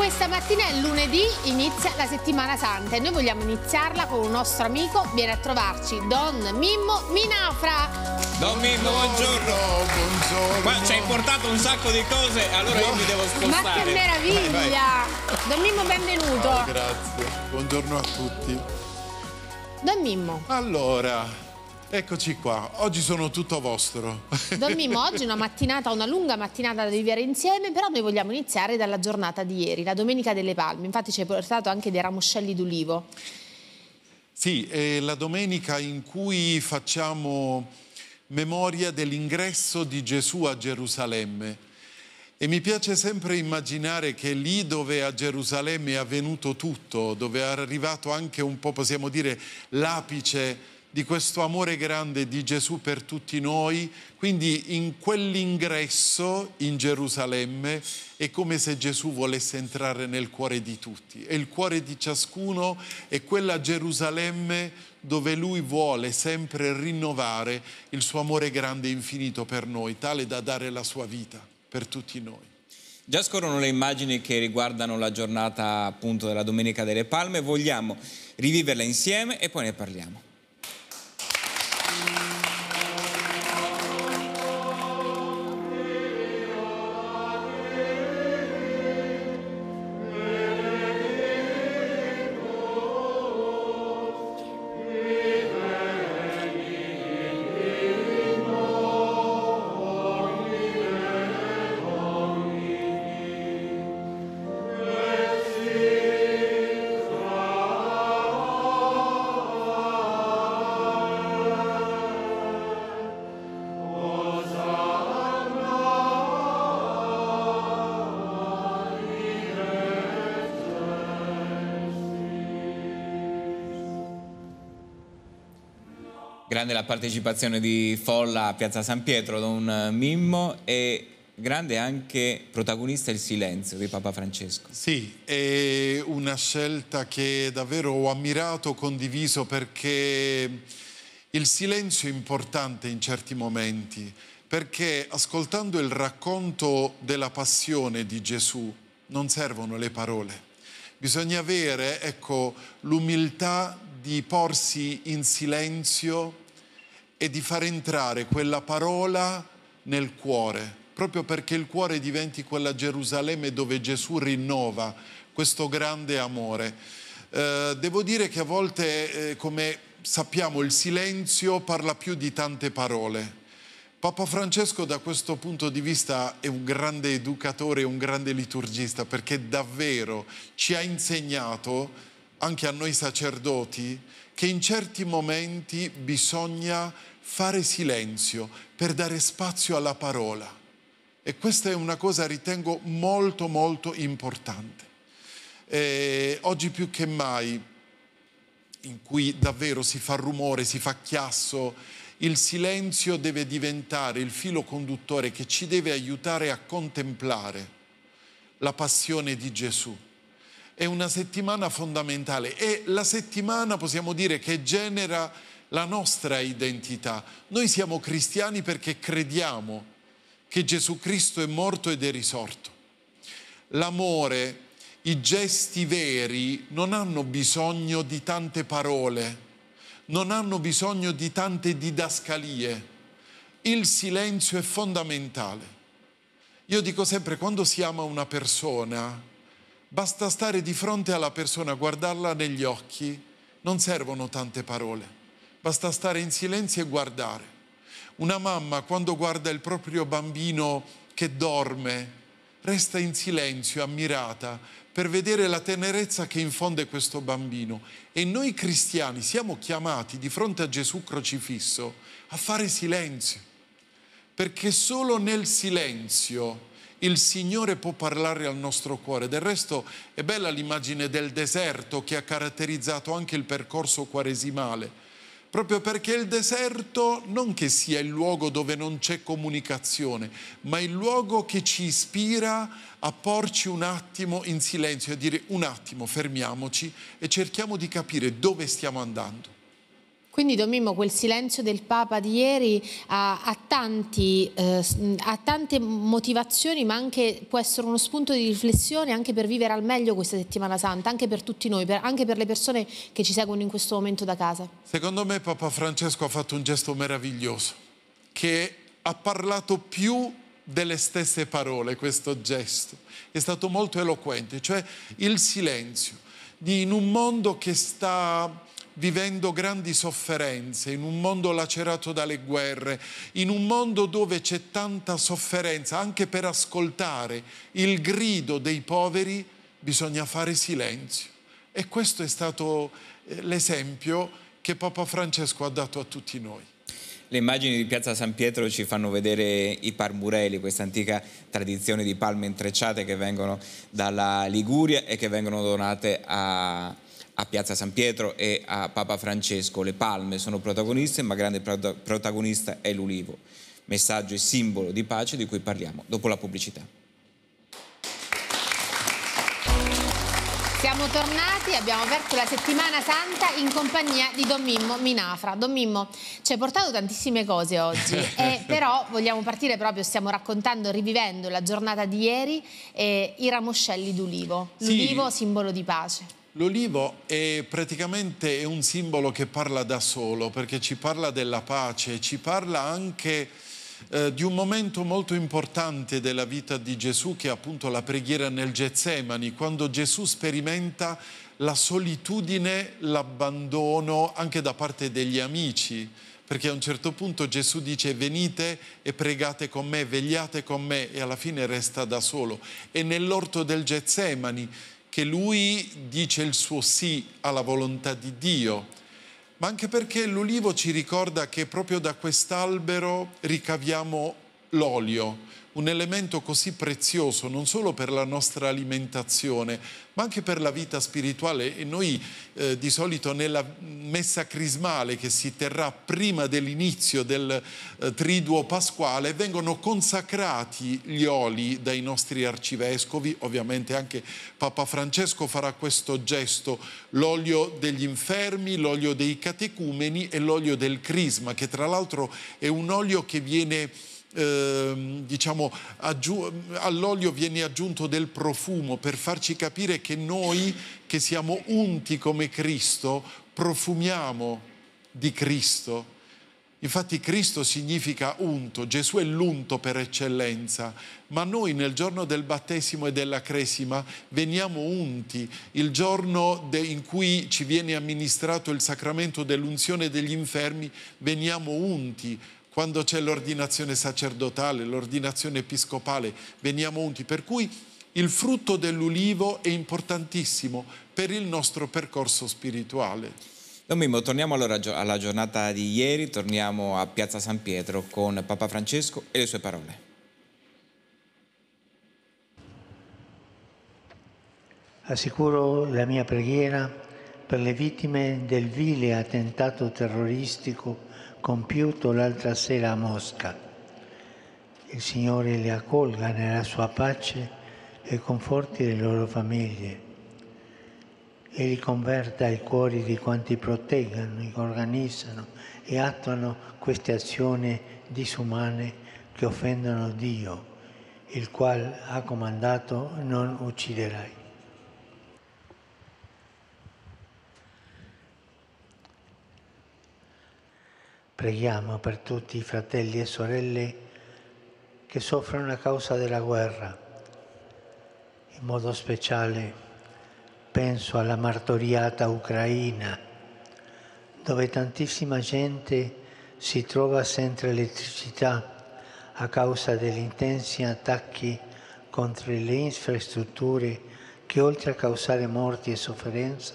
Questa mattina è lunedì, inizia la settimana santa e noi vogliamo iniziarla con un nostro amico, viene a trovarci Don Mimmo Minafra. Don Mimmo, buongiorno. buongiorno. Qua ci hai portato un sacco di cose, allora io mi devo spostare. Ma che meraviglia! Vai, vai. Don Mimmo, benvenuto. Oh, grazie, buongiorno a tutti. Don Mimmo. Allora, Eccoci qua, oggi sono tutto vostro. Dormimo oggi una mattinata, una lunga mattinata da vivere insieme, però noi vogliamo iniziare dalla giornata di ieri, la Domenica delle Palme. Infatti ci hai portato anche dei ramoscelli d'ulivo. Sì, è la domenica in cui facciamo memoria dell'ingresso di Gesù a Gerusalemme. E mi piace sempre immaginare che lì dove a Gerusalemme è avvenuto tutto, dove è arrivato anche un po', possiamo dire, l'apice di questo amore grande di Gesù per tutti noi, quindi in quell'ingresso in Gerusalemme è come se Gesù volesse entrare nel cuore di tutti e il cuore di ciascuno è quella Gerusalemme dove lui vuole sempre rinnovare il suo amore grande e infinito per noi, tale da dare la sua vita per tutti noi. Già scorrono le immagini che riguardano la giornata appunto della Domenica delle Palme, vogliamo riviverla insieme e poi ne parliamo. Grande la partecipazione di Folla a Piazza San Pietro, Don eh, Mimmo, e grande anche protagonista il silenzio di Papa Francesco. Sì, è una scelta che davvero ho ammirato, condiviso, perché il silenzio è importante in certi momenti, perché ascoltando il racconto della passione di Gesù non servono le parole. Bisogna avere, ecco, l'umiltà di porsi in silenzio e di far entrare quella parola nel cuore, proprio perché il cuore diventi quella Gerusalemme dove Gesù rinnova questo grande amore. Eh, devo dire che a volte, eh, come sappiamo, il silenzio parla più di tante parole. Papa Francesco da questo punto di vista è un grande educatore, un grande liturgista, perché davvero ci ha insegnato, anche a noi sacerdoti, che in certi momenti bisogna fare silenzio per dare spazio alla parola. E questa è una cosa, ritengo, molto molto importante. E oggi più che mai, in cui davvero si fa rumore, si fa chiasso, il silenzio deve diventare il filo conduttore che ci deve aiutare a contemplare la passione di Gesù è una settimana fondamentale, è la settimana, possiamo dire, che genera la nostra identità. Noi siamo cristiani perché crediamo che Gesù Cristo è morto ed è risorto. L'amore, i gesti veri non hanno bisogno di tante parole, non hanno bisogno di tante didascalie. Il silenzio è fondamentale. Io dico sempre, quando si ama una persona, Basta stare di fronte alla persona, guardarla negli occhi, non servono tante parole, basta stare in silenzio e guardare. Una mamma quando guarda il proprio bambino che dorme, resta in silenzio, ammirata, per vedere la tenerezza che infonde questo bambino. E noi cristiani siamo chiamati di fronte a Gesù crocifisso a fare silenzio, perché solo nel silenzio il Signore può parlare al nostro cuore. Del resto è bella l'immagine del deserto che ha caratterizzato anche il percorso quaresimale, proprio perché il deserto non che sia il luogo dove non c'è comunicazione, ma il luogo che ci ispira a porci un attimo in silenzio, a dire un attimo fermiamoci e cerchiamo di capire dove stiamo andando. Quindi Don quel silenzio del Papa di ieri ha, ha, tanti, eh, ha, tante motivazioni, ma anche può essere uno spunto di riflessione anche per vivere al meglio questa settimana santa, anche per tutti noi, per, anche per le persone che ci seguono in questo momento da casa. Secondo me Papa Francesco ha fatto un gesto meraviglioso, che ha parlato più delle stesse parole questo gesto. È stato molto eloquente, cioè il silenzio di in un mondo che sta vivendo grandi sofferenze, in un mondo lacerato dalle guerre, in un mondo dove c'è tanta sofferenza, anche per ascoltare il grido dei poveri bisogna fare silenzio. E questo è stato eh, l'esempio che Papa Francesco ha dato a tutti noi. Le immagini di Piazza San Pietro ci fanno vedere i parmureli, questa antica tradizione di palme intrecciate che vengono dalla Liguria e che vengono donate a, a Piazza San Pietro e a Papa Francesco. Le palme sono protagoniste, ma grande protagonista è l'ulivo, messaggio e simbolo di pace di cui parliamo dopo la pubblicità. Siamo tornati, abbiamo aperto la settimana santa in compagnia di Don Mimmo Minafra. Don Mimmo ci hai portato tantissime cose oggi, eh, però vogliamo partire proprio, stiamo raccontando, rivivendo la giornata di ieri, eh, i ramoscelli d'ulivo, l'ulivo simbolo di pace. L'olivo è praticamente un simbolo che parla da solo, perché ci parla della pace, ci parla anche eh, di un momento molto importante della vita di Gesù, che è appunto la preghiera nel Getsemani, quando Gesù sperimenta la solitudine, l'abbandono anche da parte degli amici, perché a un certo punto Gesù dice venite e pregate con me, vegliate con me e alla fine resta da solo. E nell'orto del Getsemani che lui dice il suo sì alla volontà di Dio, ma anche perché l'ulivo ci ricorda che proprio da quest'albero ricaviamo l'olio, un elemento così prezioso non solo per la nostra alimentazione, ma anche per la vita spirituale e noi eh, di solito nella messa crismale che si terrà prima dell'inizio del eh, triduo pasquale vengono consacrati gli oli dai nostri arcivescovi, ovviamente anche Papa Francesco farà questo gesto, l'olio degli infermi, l'olio dei catecumeni e l'olio del crisma, che tra l'altro è un olio che viene eh, diciamo, all'olio viene aggiunto del profumo per farci capire che noi che siamo unti come Cristo, profumiamo di Cristo. Infatti Cristo significa unto, Gesù è l'unto per eccellenza, ma noi nel giorno del battesimo e della cresima veniamo unti, il giorno in cui ci viene amministrato il sacramento dell'unzione degli infermi veniamo unti, quando c'è l'ordinazione sacerdotale, l'ordinazione episcopale, veniamo unti. Per cui il frutto dell'ulivo è importantissimo per il nostro percorso spirituale. Don Mimmo, torniamo allora alla giornata di ieri, torniamo a Piazza San Pietro con Papa Francesco e le sue parole. Assicuro la mia preghiera per le vittime del vile attentato terroristico compiuto l'altra sera a Mosca. Il Signore le accolga nella sua pace e conforti le loro famiglie. E li converta i cuori di quanti proteggano, organizzano e attuano queste azioni disumane che offendono Dio, il quale ha comandato non ucciderai. Preghiamo per tutti i fratelli e sorelle che soffrono a causa della guerra. In modo speciale penso alla martoriata Ucraina, dove tantissima gente si trova senza elettricità a causa degli intensi attacchi contro le infrastrutture che oltre a causare morti e sofferenza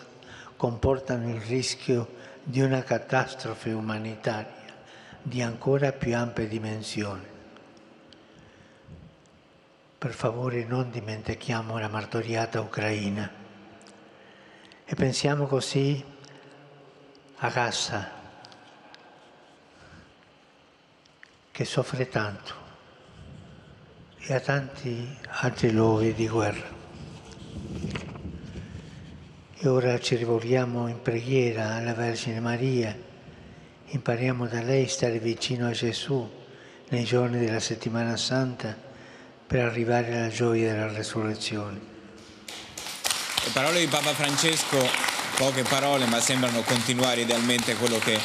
comportano il rischio di una catastrofe umanitaria di ancora più ampie dimensioni. Per favore non dimentichiamo la martoriata Ucraina e pensiamo così a Gaza, che soffre tanto, e a tanti altri luoghi di guerra. E ora ci rivolgiamo in preghiera alla Vergine Maria Impariamo da lei stare vicino a Gesù nei giorni della settimana santa per arrivare alla gioia della resurrezione. Le parole di Papa Francesco, poche parole, ma sembrano continuare idealmente quello che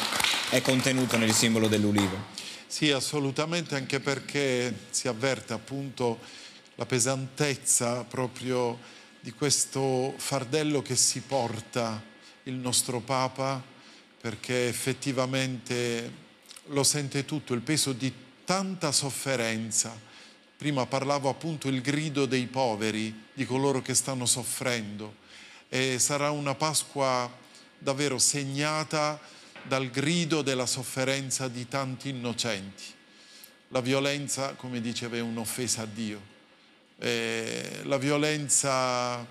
è contenuto nel simbolo dell'ulivo. Sì, assolutamente, anche perché si avverte appunto la pesantezza proprio di questo fardello che si porta il nostro Papa perché effettivamente lo sente tutto, il peso di tanta sofferenza. Prima parlavo appunto il grido dei poveri, di coloro che stanno soffrendo e sarà una Pasqua davvero segnata dal grido della sofferenza di tanti innocenti. La violenza, come diceva, è un'offesa a Dio. Eh, la violenza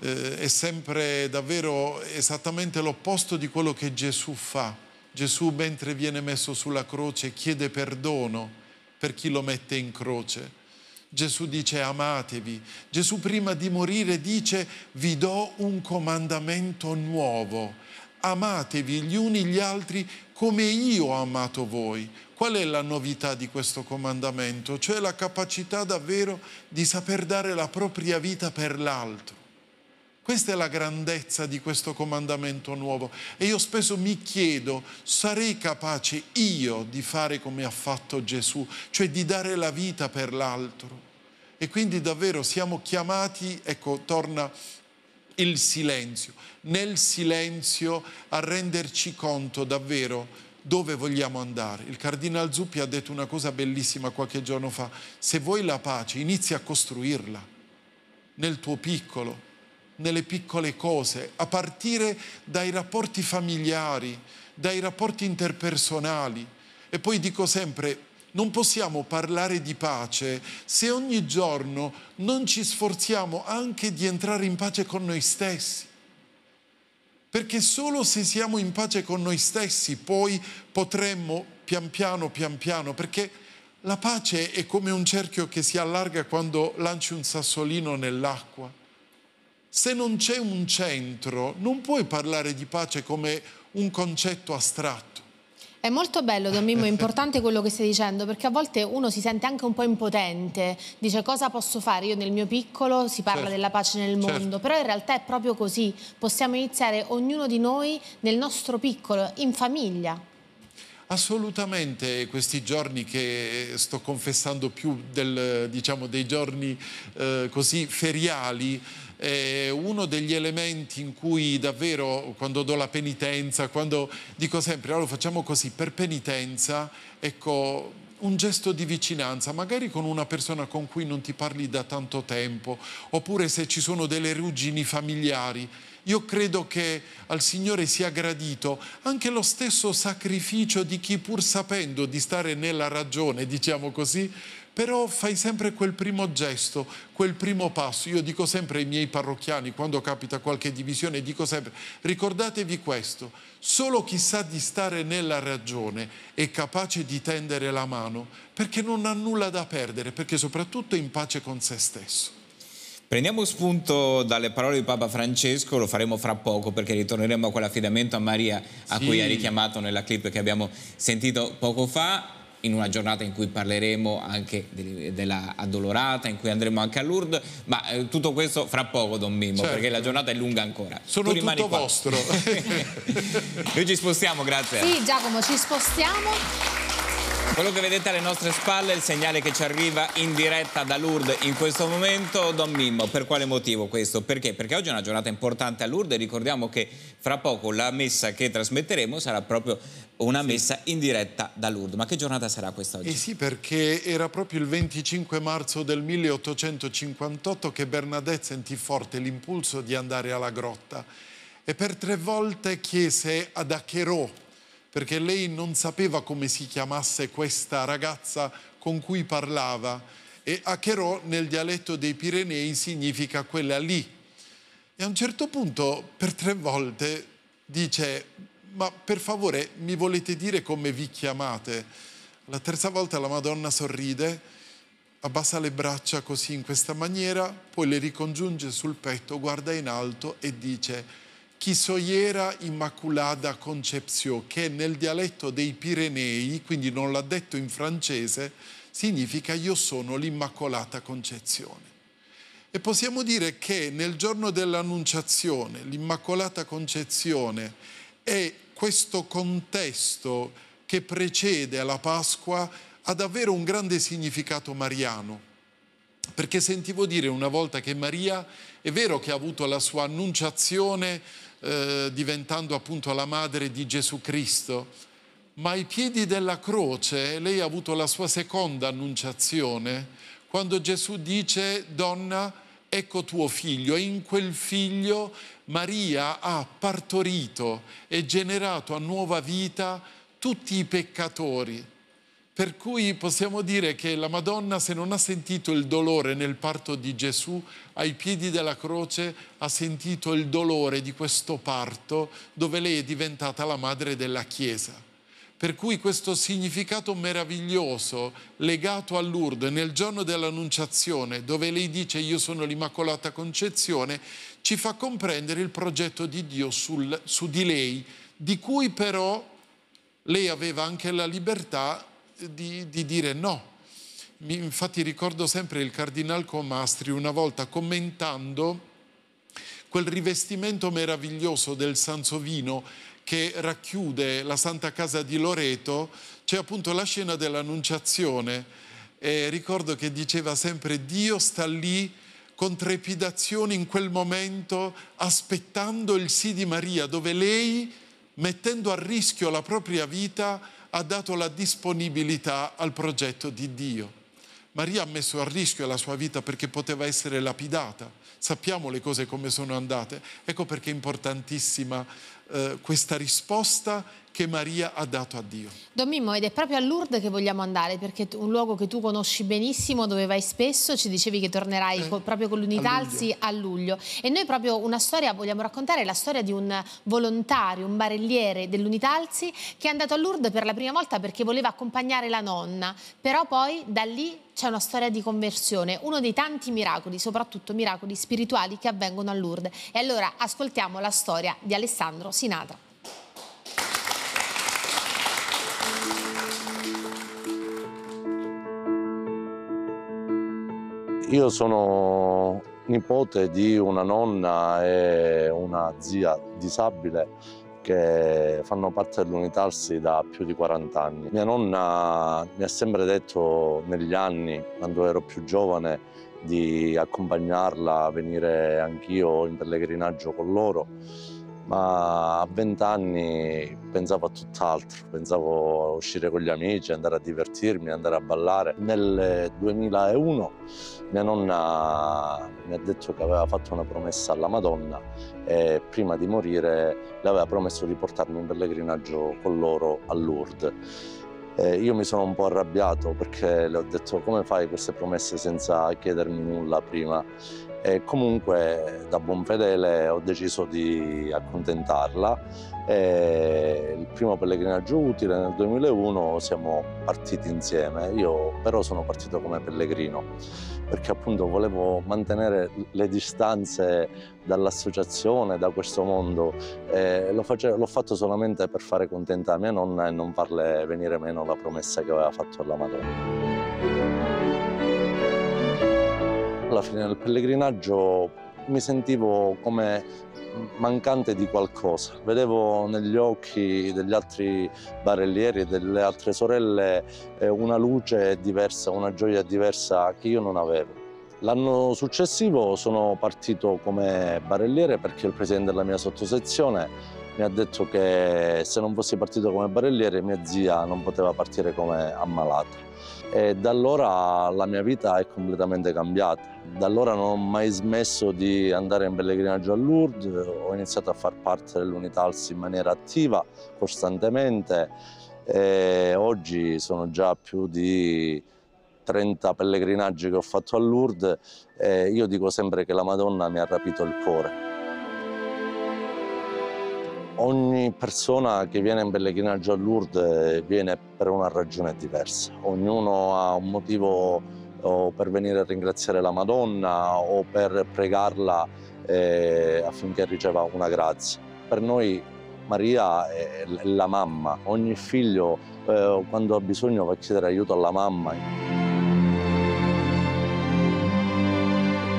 eh, è sempre davvero esattamente l'opposto di quello che Gesù fa. Gesù mentre viene messo sulla croce chiede perdono per chi lo mette in croce. Gesù dice amatevi. Gesù prima di morire dice vi do un comandamento nuovo. Amatevi gli uni gli altri come io ho amato voi. Qual è la novità di questo comandamento? Cioè la capacità davvero di saper dare la propria vita per l'altro. Questa è la grandezza di questo comandamento nuovo. E io spesso mi chiedo, sarei capace io di fare come ha fatto Gesù, cioè di dare la vita per l'altro? E quindi davvero siamo chiamati, ecco, torna il silenzio, nel silenzio a renderci conto davvero dove vogliamo andare. Il Cardinal Zuppi ha detto una cosa bellissima qualche giorno fa, se vuoi la pace inizia a costruirla nel tuo piccolo, nelle piccole cose, a partire dai rapporti familiari, dai rapporti interpersonali. E poi dico sempre, non possiamo parlare di pace se ogni giorno non ci sforziamo anche di entrare in pace con noi stessi. Perché solo se siamo in pace con noi stessi poi potremmo pian piano, pian piano, perché la pace è come un cerchio che si allarga quando lanci un sassolino nell'acqua se non c'è un centro, non puoi parlare di pace come un concetto astratto. È molto bello, Don Mimmo, è importante quello che stai dicendo, perché a volte uno si sente anche un po' impotente, dice cosa posso fare? Io nel mio piccolo si parla certo, della pace nel certo. mondo, certo. però in realtà è proprio così, possiamo iniziare ognuno di noi nel nostro piccolo, in famiglia. Assolutamente questi giorni che sto confessando più del, diciamo, dei giorni eh, così feriali è uno degli elementi in cui davvero quando do la penitenza, quando dico sempre allora facciamo così per penitenza, ecco un gesto di vicinanza, magari con una persona con cui non ti parli da tanto tempo, oppure se ci sono delle ruggini familiari, io credo che al Signore sia gradito anche lo stesso sacrificio di chi pur sapendo di stare nella ragione, diciamo così, però fai sempre quel primo gesto, quel primo passo. Io dico sempre ai miei parrocchiani, quando capita qualche divisione, dico sempre, ricordatevi questo, solo chi sa di stare nella ragione è capace di tendere la mano, perché non ha nulla da perdere, perché soprattutto è in pace con se stesso. Prendiamo spunto dalle parole di Papa Francesco, lo faremo fra poco perché ritorneremo a quell'affidamento a Maria a sì. cui ha richiamato nella clip che abbiamo sentito poco fa, in una giornata in cui parleremo anche della addolorata, in cui andremo anche a Lourdes, ma eh, tutto questo fra poco Don Mimmo, certo. perché la giornata è lunga ancora. Sono tu tutto vostro. Noi ci spostiamo, grazie. Sì Giacomo, ci spostiamo. Quello che vedete alle nostre spalle è il segnale che ci arriva in diretta da Lourdes in questo momento. Don Mimmo, per quale motivo questo? Perché? Perché oggi è una giornata importante a Lourdes e ricordiamo che fra poco la messa che trasmetteremo sarà proprio una messa in diretta da Lourdes. Ma che giornata sarà questa oggi? Eh sì, perché era proprio il 25 marzo del 1858 che Bernadette sentì forte l'impulso di andare alla grotta e per tre volte chiese ad Acherot perché lei non sapeva come si chiamasse questa ragazza con cui parlava e Acherò nel dialetto dei Pirenei significa quella lì. E a un certo punto per tre volte dice ma per favore mi volete dire come vi chiamate? La terza volta la Madonna sorride, abbassa le braccia così in questa maniera, poi le ricongiunge sul petto, guarda in alto e dice Chisoiera Immaculada Concepción, che nel dialetto dei Pirenei, quindi non l'ha detto in francese, significa io sono l'Immacolata Concezione. E possiamo dire che nel giorno dell'Annunciazione l'Immacolata Concezione è questo contesto che precede alla Pasqua ad avere un grande significato mariano. Perché sentivo dire una volta che Maria è vero che ha avuto la sua annunciazione eh, diventando appunto la madre di Gesù Cristo, ma ai piedi della croce lei ha avuto la sua seconda annunciazione, quando Gesù dice, donna, ecco tuo figlio, e in quel figlio Maria ha partorito e generato a nuova vita tutti i peccatori per cui possiamo dire che la Madonna, se non ha sentito il dolore nel parto di Gesù, ai piedi della croce ha sentito il dolore di questo parto dove lei è diventata la madre della Chiesa. Per cui questo significato meraviglioso legato a Lourdes nel giorno dell'Annunciazione, dove lei dice io sono l'Immacolata Concezione, ci fa comprendere il progetto di Dio sul, su di lei, di cui però lei aveva anche la libertà di, di dire no. Infatti ricordo sempre il Cardinal Comastri una volta commentando quel rivestimento meraviglioso del Sansovino che racchiude la Santa Casa di Loreto, c'è appunto la scena dell'Annunciazione e ricordo che diceva sempre Dio sta lì con trepidazione in quel momento aspettando il sì di Maria dove lei mettendo a rischio la propria vita ha dato la disponibilità al progetto di Dio. Maria ha messo a rischio la sua vita perché poteva essere lapidata. Sappiamo le cose come sono andate. Ecco perché è importantissima eh, questa risposta che Maria ha dato a Dio. Don Mimmo, ed è proprio a Lourdes che vogliamo andare, perché è un luogo che tu conosci benissimo, dove vai spesso, ci dicevi che tornerai eh, co proprio con l'Unitalsi a, a, luglio. E noi proprio una storia, vogliamo raccontare la storia di un volontario, un barelliere dell'Unitalsi, che è andato a Lourdes per la prima volta perché voleva accompagnare la nonna, però poi da lì c'è una storia di conversione, uno dei tanti miracoli, soprattutto miracoli spirituali che avvengono a Lourdes. E allora ascoltiamo la storia di Alessandro Sinatra. Io sono nipote di una nonna e una zia disabile che fanno parte dell'Unitarsi da più di 40 anni. Mia nonna mi ha sempre detto negli anni, quando ero più giovane, di accompagnarla a venire anch'io in pellegrinaggio con loro ma a vent'anni pensavo a tutt'altro, pensavo a uscire con gli amici, andare a divertirmi, andare a ballare. Nel 2001 mia nonna mi ha detto che aveva fatto una promessa alla Madonna e prima di morire le aveva promesso di portarmi in pellegrinaggio con loro a Lourdes. Eh, io mi sono un po' arrabbiato perché le ho detto come fai queste promesse senza chiedermi nulla prima e comunque da buon fedele ho deciso di accontentarla. E il primo pellegrinaggio utile nel 2001 siamo partiti insieme, io però sono partito come pellegrino perché appunto volevo mantenere le distanze dall'associazione, da questo mondo. l'ho fatto solamente per fare contenta mia nonna e non farle venire meno la promessa che aveva fatto alla Madonna. alla fine del pellegrinaggio mi sentivo come mancante di qualcosa. Vedevo negli occhi degli altri barellieri e delle altre sorelle eh, una luce diversa, una gioia diversa che io non avevo. L'anno successivo sono partito come barelliere perché il presidente della mia sottosezione mi ha detto che se non fossi partito come barelliere mia zia non poteva partire come ammalata e da allora la mia vita è completamente cambiata. Da allora non ho mai smesso di andare in pellegrinaggio a Lourdes, ho iniziato a far parte dell'Unità Alsi in maniera attiva, costantemente e oggi sono già più di 30 pellegrinaggi che ho fatto a Lourdes e io dico sempre che la Madonna mi ha rapito il cuore. Ogni persona che viene in pellegrinaggio a Lourdes viene per una ragione diversa. Ognuno ha un motivo per venire a ringraziare la Madonna o per pregarla eh, affinché riceva una grazia. Per noi Maria è la mamma, ogni figlio eh, quando ha bisogno va a chiedere aiuto alla mamma.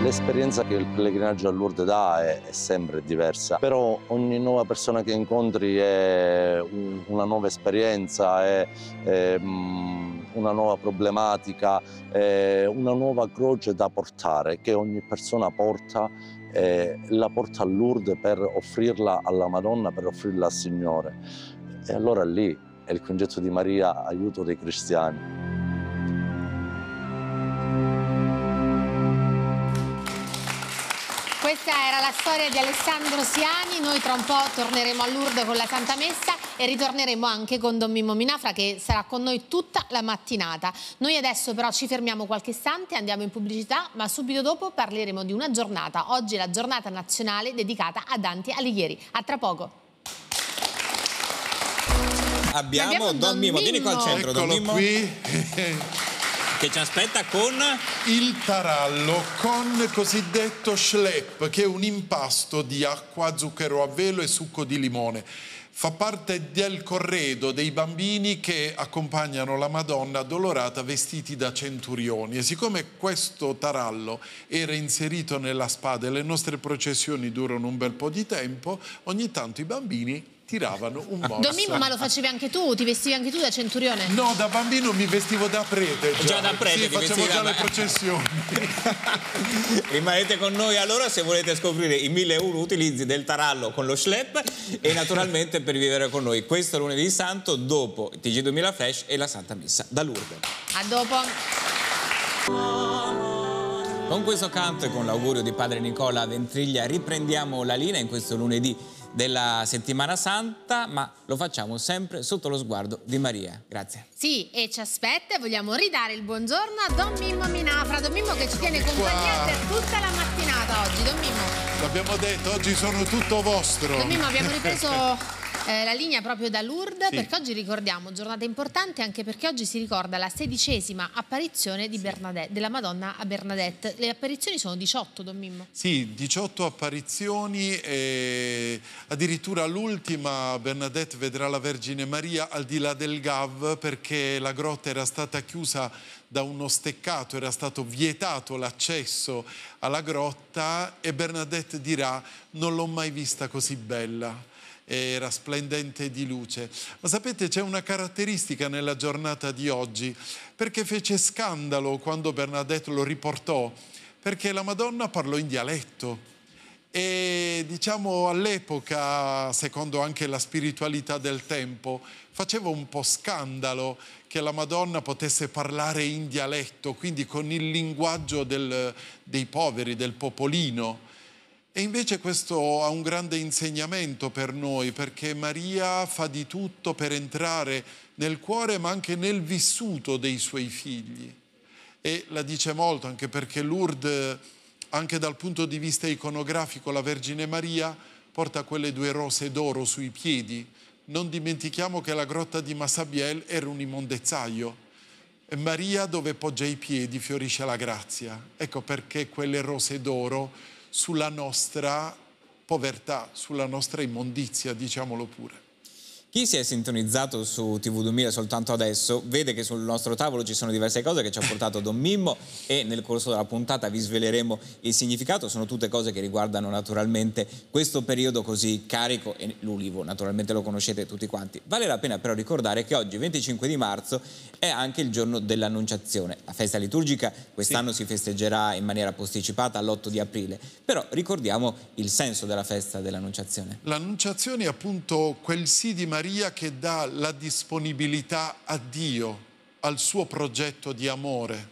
L'esperienza che il pellegrinaggio a Lourdes dà è, è, sempre diversa, però ogni nuova persona che incontri è un, una nuova esperienza, è, è mm, una nuova problematica, è una nuova croce da portare che ogni persona porta e la porta a Lourdes per offrirla alla Madonna, per offrirla al Signore. E allora lì è il concetto di Maria, aiuto dei cristiani. la storia di Alessandro Siani, noi tra un po' torneremo a Lourdes con la Santa Messa e ritorneremo anche con Don Mimmo Minafra che sarà con noi tutta la mattinata. Noi adesso però ci fermiamo qualche istante, andiamo in pubblicità, ma subito dopo parleremo di una giornata. Oggi è la giornata nazionale dedicata a Dante Alighieri. A tra poco. Abbiamo, abbiamo Don, Don Mimmo, vieni qua al centro, Eccolo Don Mimmo. qui. che ci aspetta con... Il tarallo con cosiddetto schlepp, che è un impasto di acqua, zucchero a velo e succo di limone. Fa parte del corredo dei bambini che accompagnano la Madonna addolorata vestiti da centurioni. E siccome questo tarallo era inserito nella spada e le nostre processioni durano un bel po' di tempo, ogni tanto i bambini tiravano un ah, morso. Don Mimmo, ma lo facevi anche tu? Ti vestivi anche tu da centurione? No, da bambino mi vestivo da prete. Già, già da prete. Sì, facevo già le processioni. Rimanete con noi allora se volete scoprire i 1001 utilizzi del tarallo con lo schlepp e naturalmente per vivere con noi questo lunedì santo dopo TG2000 Flash e la Santa Messa da Lourdes. A dopo. Con questo canto e con l'augurio di padre Nicola Ventriglia riprendiamo la linea in questo lunedì della settimana santa, ma lo facciamo sempre sotto lo sguardo di Maria. Grazie. Sì, e ci aspetta e vogliamo ridare il buongiorno a Don Mimmo Minafra, Don Mimmo che ci tiene compagnia per tutta la mattinata oggi. Don Mimmo. L'abbiamo detto, oggi sono tutto vostro. Don Mimmo, abbiamo ripreso eh, la linea proprio da Lourdes sì. perché oggi ricordiamo giornata importante anche perché oggi si ricorda la sedicesima apparizione della Madonna a Bernadette. Le apparizioni sono 18, Don Mimmo? Sì, 18 apparizioni e addirittura l'ultima Bernadette vedrà la Vergine Maria al di là del Gav perché la grotta era stata chiusa da uno steccato, era stato vietato l'accesso alla grotta e Bernadette dirà non l'ho mai vista così bella era splendente di luce. Ma sapete c'è una caratteristica nella giornata di oggi, perché fece scandalo quando Bernadette lo riportò, perché la Madonna parlò in dialetto e diciamo all'epoca, secondo anche la spiritualità del tempo, faceva un po' scandalo che la Madonna potesse parlare in dialetto, quindi con il linguaggio del, dei poveri, del popolino. E invece questo ha un grande insegnamento per noi, perché Maria fa di tutto per entrare nel cuore, ma anche nel vissuto dei suoi figli. E la dice molto, anche perché Lourdes, anche dal punto di vista iconografico, la Vergine Maria porta quelle due rose d'oro sui piedi. Non dimentichiamo che la grotta di Massabiel era un immondezzaio. E Maria, dove poggia i piedi, fiorisce la grazia. Ecco perché quelle rose d'oro sulla nostra povertà, sulla nostra immondizia, diciamolo pure. Chi si è sintonizzato su TV2000 soltanto adesso vede che sul nostro tavolo ci sono diverse cose che ci ha portato Don Mimmo e nel corso della puntata vi sveleremo il significato. Sono tutte cose che riguardano naturalmente questo periodo così carico e l'ulivo naturalmente lo conoscete tutti quanti. Vale la pena però ricordare che oggi 25 di marzo è anche il giorno dell'annunciazione. La festa liturgica quest'anno sì. si festeggerà in maniera posticipata all'8 di aprile. Però ricordiamo il senso della festa dell'annunciazione. L'annunciazione è appunto quel sì di Maria Maria che dà la disponibilità a Dio, al suo progetto di amore.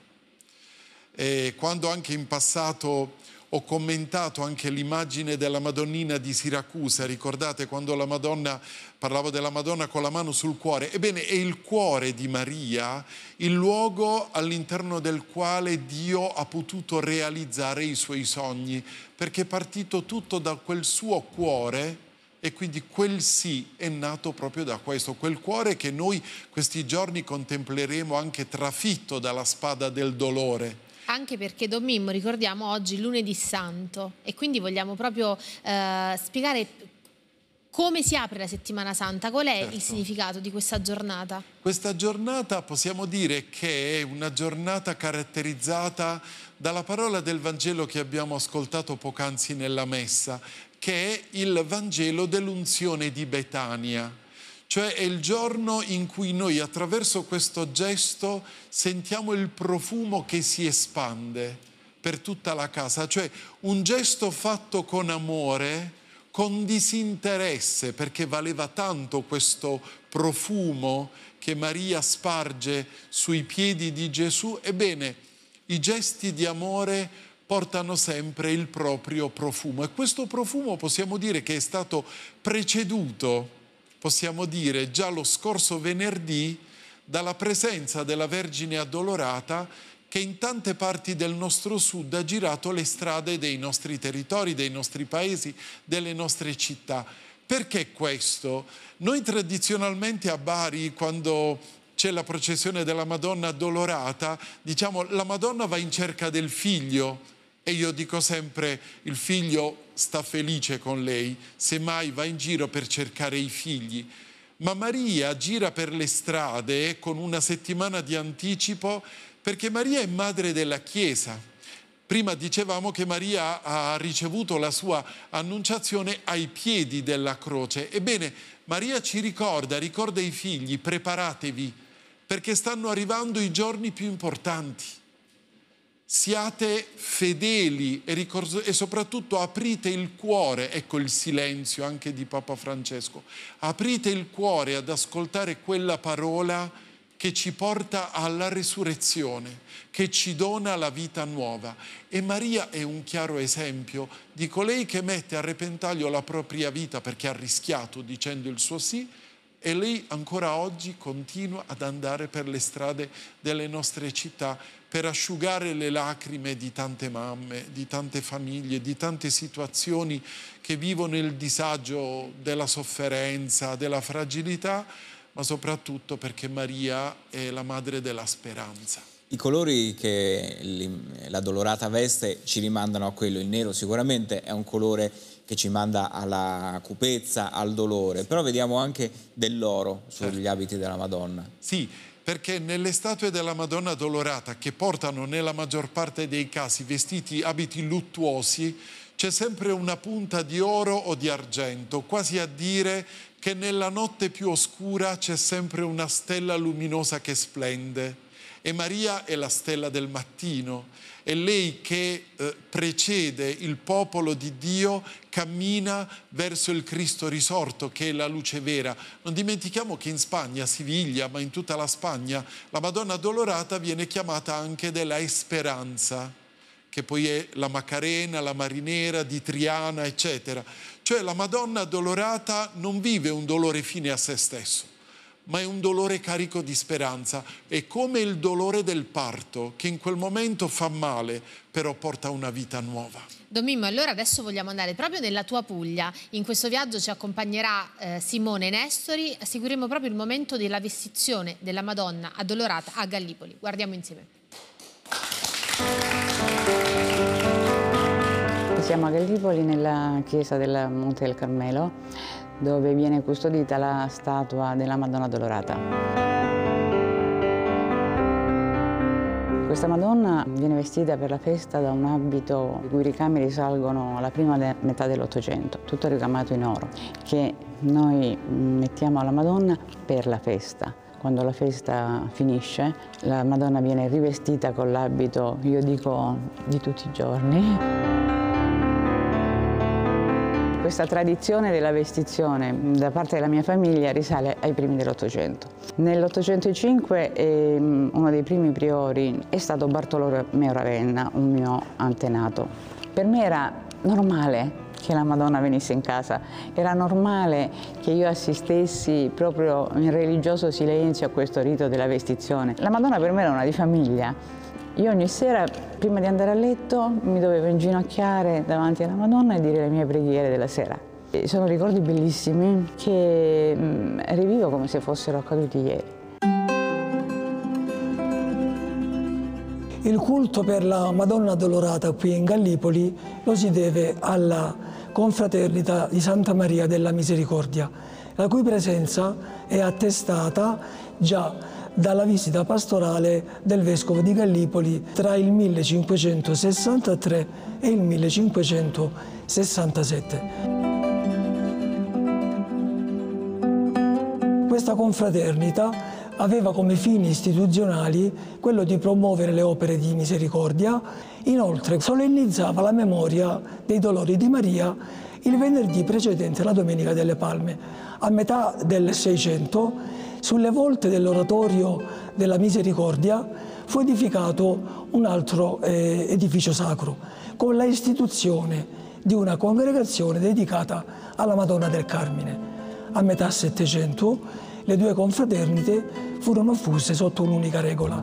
E quando anche in passato ho commentato anche l'immagine della Madonnina di Siracusa, ricordate quando la Madonna, parlavo della Madonna con la mano sul cuore, ebbene è il cuore di Maria il luogo all'interno del quale Dio ha potuto realizzare i suoi sogni, perché è partito tutto da quel suo cuore e quindi quel sì è nato proprio da questo, quel cuore che noi questi giorni contempleremo anche trafitto dalla spada del dolore. Anche perché Don Mimmo, ricordiamo oggi lunedì santo e quindi vogliamo proprio eh, spiegare come si apre la settimana santa, qual è certo. il significato di questa giornata? Questa giornata possiamo dire che è una giornata caratterizzata dalla parola del Vangelo che abbiamo ascoltato poc'anzi nella messa, che è il Vangelo dell'unzione di Betania, cioè è il giorno in cui noi attraverso questo gesto sentiamo il profumo che si espande per tutta la casa, cioè un gesto fatto con amore, con disinteresse, perché valeva tanto questo profumo che Maria sparge sui piedi di Gesù, ebbene i gesti di amore portano sempre il proprio profumo e questo profumo possiamo dire che è stato preceduto, possiamo dire già lo scorso venerdì, dalla presenza della Vergine addolorata che in tante parti del nostro sud ha girato le strade dei nostri territori, dei nostri paesi, delle nostre città. Perché questo? Noi tradizionalmente a Bari, quando c'è la processione della Madonna addolorata, diciamo la Madonna va in cerca del figlio, e io dico sempre il figlio sta felice con lei, semmai va in giro per cercare i figli. Ma Maria gira per le strade con una settimana di anticipo perché Maria è madre della Chiesa. Prima dicevamo che Maria ha ricevuto la sua annunciazione ai piedi della croce. Ebbene, Maria ci ricorda, ricorda i figli, preparatevi, perché stanno arrivando i giorni più importanti siate fedeli e, e, soprattutto aprite il cuore, ecco il silenzio anche di Papa Francesco, aprite il cuore ad ascoltare quella parola che ci porta alla resurrezione, che ci dona la vita nuova. E Maria è un chiaro esempio di colei che mette a repentaglio la propria vita perché ha rischiato dicendo il suo sì, e lei ancora oggi continua ad andare per le strade delle nostre città per asciugare le lacrime di tante mamme, di tante famiglie, di tante situazioni che vivono il disagio della sofferenza, della fragilità, ma soprattutto perché Maria è la madre della speranza. I colori che la dolorata veste ci rimandano a quello, il nero sicuramente è un colore che ci manda alla cupezza, al dolore, però vediamo anche dell'oro sugli certo. abiti della Madonna. Sì, perché nelle statue della Madonna dolorata, che portano nella maggior parte dei casi vestiti, abiti luttuosi, c'è sempre una punta di oro o di argento, quasi a dire che nella notte più oscura c'è sempre una stella luminosa che splende. E Maria è la stella del mattino è lei che eh, precede il popolo di Dio, cammina verso il Cristo risorto che è la luce vera. Non dimentichiamo che in Spagna, a Siviglia, ma in tutta la Spagna, la Madonna Dolorata viene chiamata anche della Esperanza, che poi è la Macarena, la Marinera, di Triana, eccetera. Cioè la Madonna Dolorata non vive un dolore fine a se stesso ma è un dolore carico di speranza. È come il dolore del parto, che in quel momento fa male, però porta a una vita nuova. Domimmo, allora adesso vogliamo andare proprio nella tua Puglia. In questo viaggio ci accompagnerà eh, Simone Nestori. Seguiremo proprio il momento della vestizione della Madonna addolorata a Gallipoli. Guardiamo insieme. Siamo a Gallipoli nella chiesa del Monte del Carmelo dove viene custodita la statua della Madonna Dolorata. Questa Madonna viene vestita per la festa da un abito i cui ricami risalgono alla prima de metà dell'Ottocento, tutto ricamato in oro, che noi mettiamo alla Madonna per la festa. Quando la festa finisce, la Madonna viene rivestita con l'abito, io dico, di tutti i giorni. Questa tradizione della vestizione mm, da parte della mia famiglia risale ai primi dell'Ottocento. Nell'805 eh, uno dei primi priori è stato Bartolomeo Ravenna, un mio antenato. Per me era normale che la Madonna venisse in casa. Era normale che io assistessi proprio in religioso silenzio a questo rito della vestizione. La Madonna per me era una di famiglia, io ogni sera, prima di andare a letto, mi dovevo inginocchiare davanti alla Madonna e dire le mie preghiere della sera. E sono ricordi bellissimi che mm, rivivo come se fossero accaduti ieri. Il culto per la Madonna Dolorata qui in Gallipoli lo si deve alla confraternita di Santa Maria della Misericordia, la cui presenza è attestata già dalla visita pastorale del vescovo di Gallipoli tra il 1563 e il 1567. Questa confraternita aveva come fini istituzionali quello di promuovere le opere di misericordia, inoltre solennizzava la memoria dei dolori di Maria il venerdì precedente la Domenica delle Palme. A metà del 600 sulle volte dell'oratorio della Misericordia fu edificato un altro eh, edificio sacro con la istituzione di una congregazione dedicata alla Madonna del Carmine. A metà Settecento le due confraternite furono fuse sotto un'unica regola.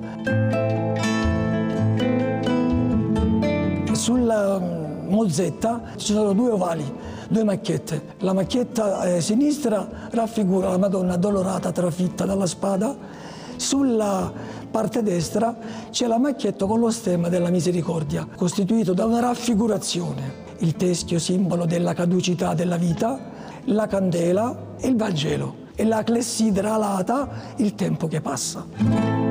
Sulla mm, Mozzetta ci sono due ovali, due macchiette. La macchietta eh, sinistra raffigura la Madonna dolorata trafitta dalla spada, sulla parte destra c'è la macchietta con lo stemma della misericordia, costituito da una raffigurazione, il teschio simbolo della caducità della vita, la candela e il Vangelo e la clessidra alata il tempo che passa.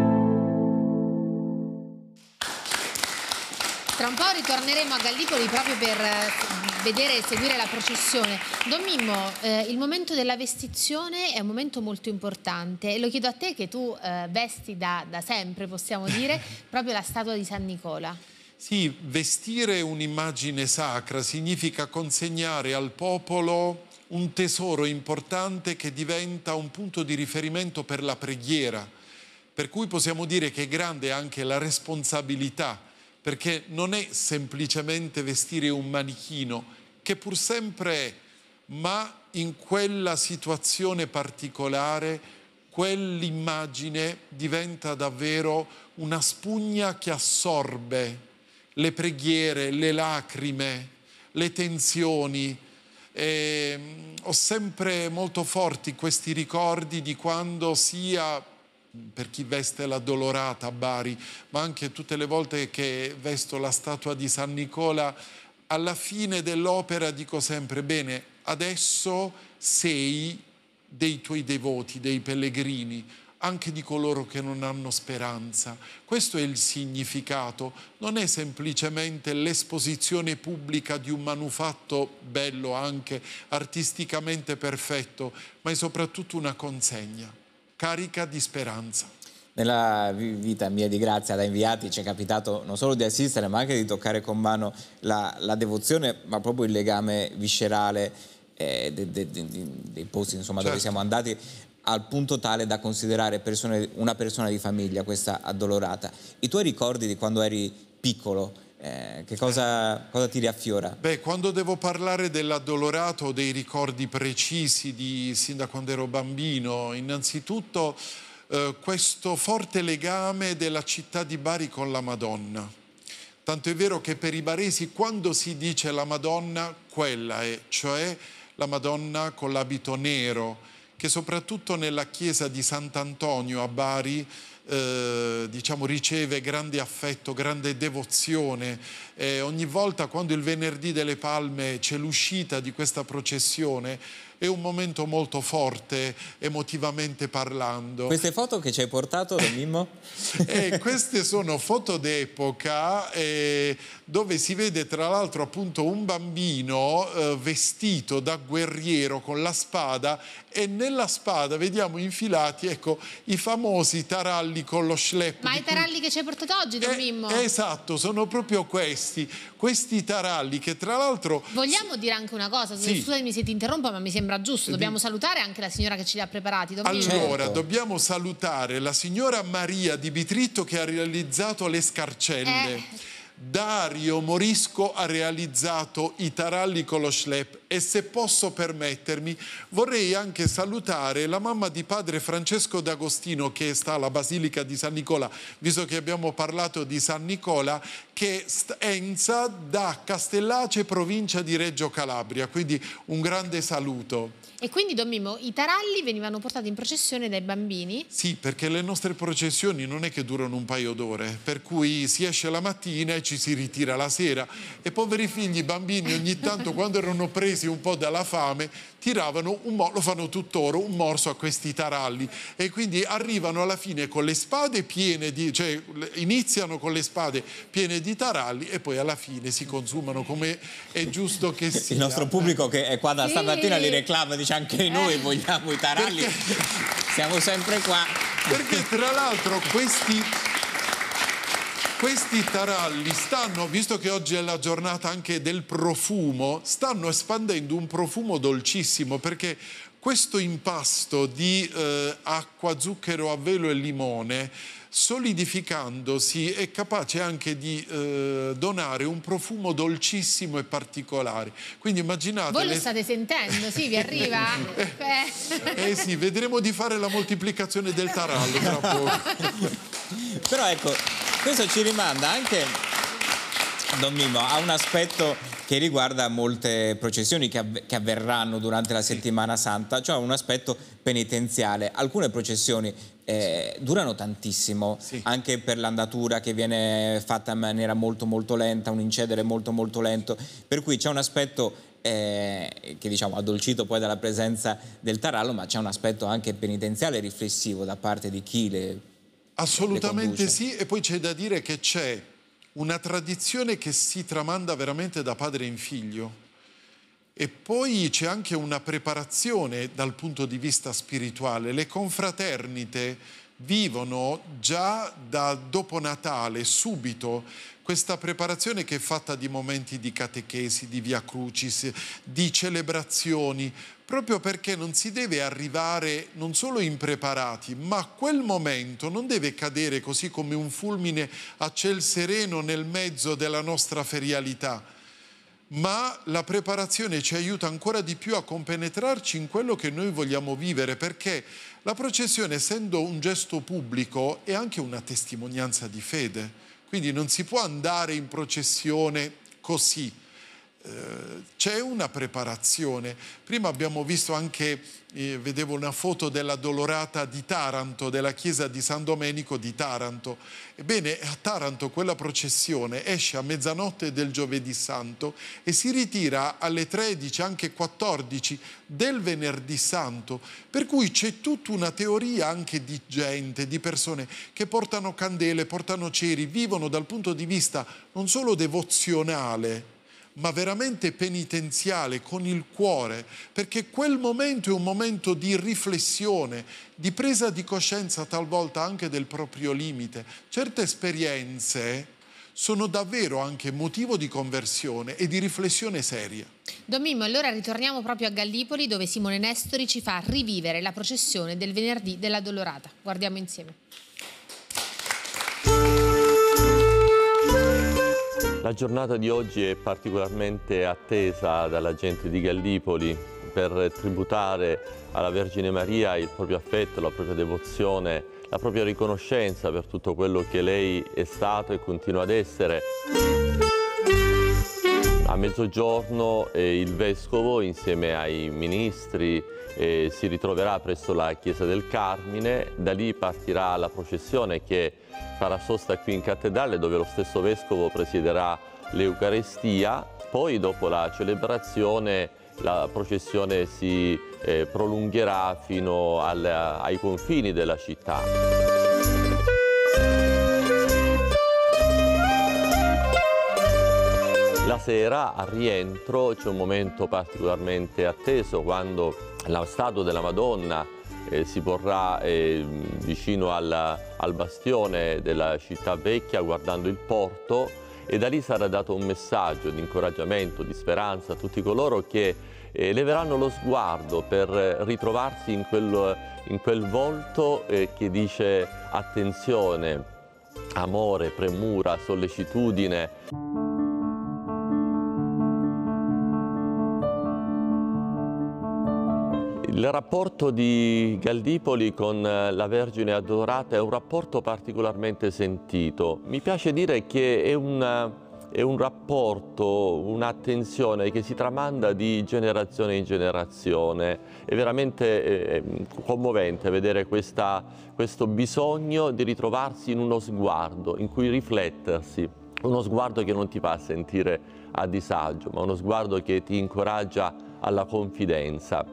Tra un po' ritorneremo a Gallipoli proprio per eh, vedere e seguire la processione. Don Mimmo, eh, il momento della vestizione è un momento molto importante e lo chiedo a te che tu eh, vesti da, da sempre, possiamo dire, proprio la statua di San Nicola. Sì, vestire un'immagine sacra significa consegnare al popolo un tesoro importante che diventa un punto di riferimento per la preghiera, per cui possiamo dire che è grande anche la responsabilità perché non è semplicemente vestire un manichino, che pur sempre è, ma in quella situazione particolare quell'immagine diventa davvero una spugna che assorbe le preghiere, le lacrime, le tensioni. E ehm, ho sempre molto forti questi ricordi di quando sia per chi veste la Dolorata a Bari, ma anche tutte le volte che vesto la statua di San Nicola, alla fine dell'opera dico sempre, bene, adesso sei dei tuoi devoti, dei pellegrini, anche di coloro che non hanno speranza. Questo è il significato, non è semplicemente l'esposizione pubblica di un manufatto bello anche artisticamente perfetto, ma è soprattutto una consegna carica di speranza. Nella vita mia di grazia da inviati ci è capitato non solo di assistere ma anche di toccare con mano la, la devozione ma proprio il legame viscerale eh, de, de, de, dei posti insomma, certo. dove siamo andati al punto tale da considerare persone, una persona di famiglia questa addolorata. I tuoi ricordi di quando eri piccolo eh, che cosa, cosa, ti riaffiora? Beh, quando devo parlare dell'addolorato ho dei ricordi precisi di, sin da quando ero bambino. Innanzitutto eh, questo forte legame della città di Bari con la Madonna. Tanto è vero che per i baresi quando si dice la Madonna, quella è, cioè la Madonna con l'abito nero, che soprattutto nella chiesa di Sant'Antonio a Bari eh, diciamo, riceve grande affetto, grande devozione. Eh, ogni volta quando il venerdì delle palme c'è l'uscita di questa processione, è un momento molto forte emotivamente parlando. Queste foto che ci hai portato, Don Mimmo? eh, queste sono foto d'epoca eh, dove si vede tra l'altro appunto un bambino eh, vestito da guerriero con la spada e nella spada vediamo infilati ecco, i famosi taralli con lo schlepp. Ma i taralli cui... che ci hai portato oggi, Don eh, Mimmo? Esatto, sono proprio questi, questi taralli che tra l'altro... Vogliamo dire anche una cosa, sì. scusami se ti interrompo ma mi sembra sembra giusto. Dobbiamo salutare anche la signora che ce li ha preparati. Domenico. Allora, certo. dobbiamo salutare la signora Maria di Bitritto che ha realizzato le scarcelle. Eh Dario Morisco ha realizzato i taralli con lo schlep e se posso permettermi vorrei anche salutare la mamma di padre Francesco D'Agostino che sta alla Basilica di San Nicola, visto che abbiamo parlato di San Nicola, che sta da Castellace, provincia di Reggio Calabria, quindi un grande saluto. E quindi, Don Mimmo, i taralli venivano portati in processione dai bambini? Sì, perché le nostre processioni non è che durano un paio d'ore, per cui si esce la mattina e ci si ritira la sera. E poveri figli, i bambini, ogni tanto, quando erano presi un po' dalla fame, tiravano un morso, lo fanno tuttora, un morso a questi taralli. E quindi arrivano alla fine con le spade piene di... cioè iniziano con le spade piene di taralli e poi alla fine si consumano come è giusto che sia. Il nostro pubblico che è qua da sì. stamattina li reclama, dice piace, anche noi eh. vogliamo i taralli, perché... siamo sempre qua. Perché tra l'altro questi, questi taralli stanno, visto che oggi è la giornata anche del profumo, stanno espandendo un profumo dolcissimo perché questo impasto di eh, acqua, zucchero a velo e limone solidificandosi è capace anche di eh, donare un profumo dolcissimo e particolare. Quindi immaginate... Voi le... lo state sentendo, sì, vi arriva? Eh. Eh, eh, sì, vedremo di fare la moltiplicazione del tarallo tra poco. Però ecco, questo ci rimanda anche, Don Mimo, a un aspetto che riguarda molte processioni che, av che, avverranno durante la settimana santa, cioè un aspetto penitenziale. Alcune processioni eh, durano tantissimo, sì. anche per l'andatura che viene fatta in maniera molto molto lenta, un incedere molto molto lento, per cui c'è un aspetto eh, che diciamo addolcito poi dalla presenza del tarallo, ma c'è un aspetto anche penitenziale riflessivo da parte di chi le Assolutamente le sì, e poi c'è da dire che c'è una tradizione che si tramanda veramente da padre in figlio e poi c'è anche una preparazione dal punto di vista spirituale. Le confraternite vivono già da dopo Natale, subito, questa preparazione che è fatta di momenti di catechesi, di via crucis, di celebrazioni, proprio perché non si deve arrivare non solo impreparati, ma quel momento non deve cadere così come un fulmine a ciel sereno nel mezzo della nostra ferialità ma la preparazione ci aiuta ancora di più a compenetrarci in quello che noi vogliamo vivere, perché la processione, essendo un gesto pubblico, è anche una testimonianza di fede. Quindi non si può andare in processione così, eh, c'è una preparazione. Prima abbiamo visto anche, eh, vedevo una foto della Dolorata di Taranto, della chiesa di San Domenico di Taranto. Ebbene, a Taranto quella processione esce a mezzanotte del giovedì santo e si ritira alle 13, anche 14 del venerdì santo. Per cui c'è tutta una teoria anche di gente, di persone che portano candele, portano ceri, vivono dal punto di vista non solo devozionale, ma veramente penitenziale, con il cuore, perché quel momento è un momento di riflessione, di presa di coscienza talvolta anche del proprio limite. Certe esperienze sono davvero anche motivo di conversione e di riflessione seria. Don Mimmo, allora ritorniamo proprio a Gallipoli dove Simone Nestori ci fa rivivere la processione del venerdì della Dolorata. Guardiamo insieme. La giornata di oggi è particolarmente attesa dalla gente di Gallipoli per tributare alla Vergine Maria il proprio affetto, la propria devozione, la propria riconoscenza per tutto quello che lei è stato e continua ad essere. A mezzogiorno eh, il Vescovo insieme ai ministri, eh, si ritroverà presso la chiesa del Carmine, da lì partirà la processione che farà sosta qui in cattedrale dove lo stesso vescovo presiderà l'Eucarestia, poi dopo la celebrazione la processione si eh, prolungherà fino al, ai confini della città. La sera, a rientro, c'è un momento particolarmente atteso quando la statua della Madonna eh, si porrà eh, vicino al, al bastione della città vecchia guardando il porto e da lì sarà dato un messaggio di incoraggiamento, di speranza a tutti coloro che eh, leveranno lo sguardo per ritrovarsi in quel, in quel volto eh, che dice attenzione, amore, premura, sollecitudine. Il rapporto di Galdipoli con eh, la Vergine Adorata è un rapporto particolarmente sentito. Mi piace dire che è, una, è un rapporto, un'attenzione che si tramanda di generazione in generazione. È veramente eh, eh, commovente vedere questa, questo bisogno di ritrovarsi in uno sguardo in cui riflettersi. Uno sguardo che non ti fa sentire a disagio, ma uno sguardo che ti incoraggia alla confidenza.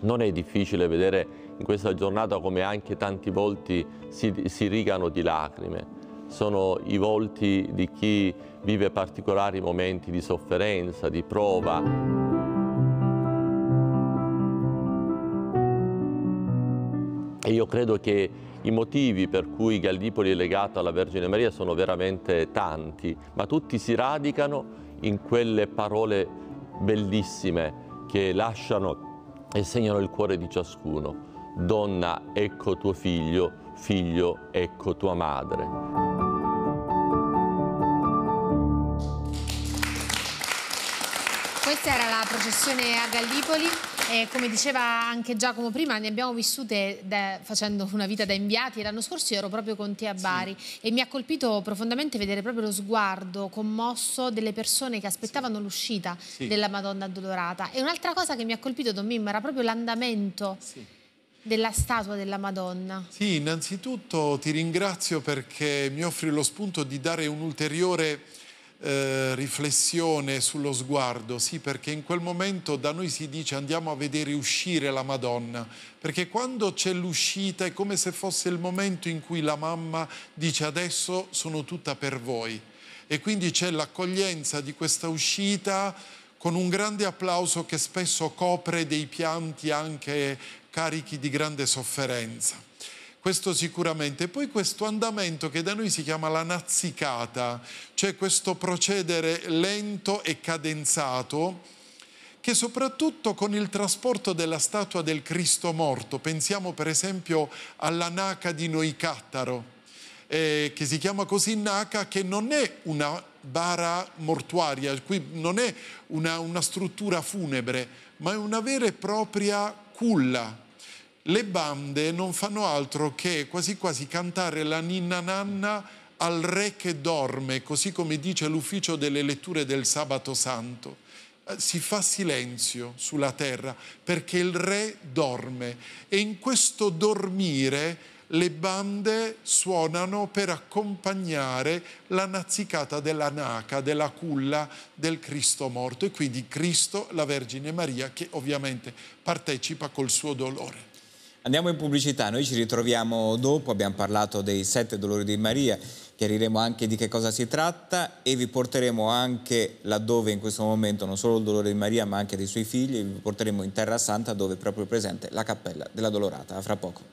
Non è difficile vedere in questa giornata come anche tanti volti si, si rigano di lacrime. Sono i volti di chi vive particolari momenti di sofferenza, di prova. E io credo che i motivi per cui Gallipoli è legato alla Vergine Maria sono veramente tanti, ma tutti si radicano in quelle parole bellissime che lasciano e segnano il cuore di ciascuno. Donna, ecco tuo figlio, figlio, ecco tua madre. Questa era la processione a Gallipoli. E come diceva anche Giacomo prima, ne abbiamo vissute da, facendo una vita da inviati. L'anno scorso ero proprio con te a Bari sì. e mi ha colpito profondamente vedere proprio lo sguardo commosso delle persone che aspettavano sì. l'uscita sì. della Madonna Addolorata. E un'altra cosa che mi ha colpito, Don Mimmo, era proprio l'andamento della statua della Madonna. Sì, innanzitutto ti ringrazio perché mi offri lo spunto di dare un ulteriore eh, riflessione sullo sguardo, sì perché in quel momento da noi si dice andiamo a vedere uscire la Madonna, perché quando c'è l'uscita è come se fosse il momento in cui la mamma dice adesso sono tutta per voi e quindi c'è l'accoglienza di questa uscita con un grande applauso che spesso copre dei pianti anche carichi di grande sofferenza questo sicuramente. Poi questo andamento che da noi si chiama la nazzicata, cioè questo procedere lento e cadenzato, che soprattutto con il trasporto della statua del Cristo morto, pensiamo per esempio alla Naca di Noicattaro, eh, che si chiama così naca, che non è una bara mortuaria, qui non è una, una struttura funebre, ma è una vera e propria culla, le bande non fanno altro che quasi quasi cantare la ninna nanna al re che dorme, così come dice l'ufficio delle letture del sabato santo. Eh, si fa silenzio sulla terra perché il re dorme e in questo dormire le bande suonano per accompagnare la nazicata della naca, della culla del Cristo morto e quindi Cristo, la Vergine Maria che ovviamente partecipa col suo dolore. Andiamo in pubblicità, noi ci ritroviamo dopo, abbiamo parlato dei sette dolori di Maria, chiariremo anche di che cosa si tratta e vi porteremo anche laddove in questo momento non solo il dolore di Maria ma anche dei suoi figli, vi porteremo in Terra Santa dove è proprio presente la cappella della Dolorata. A fra poco.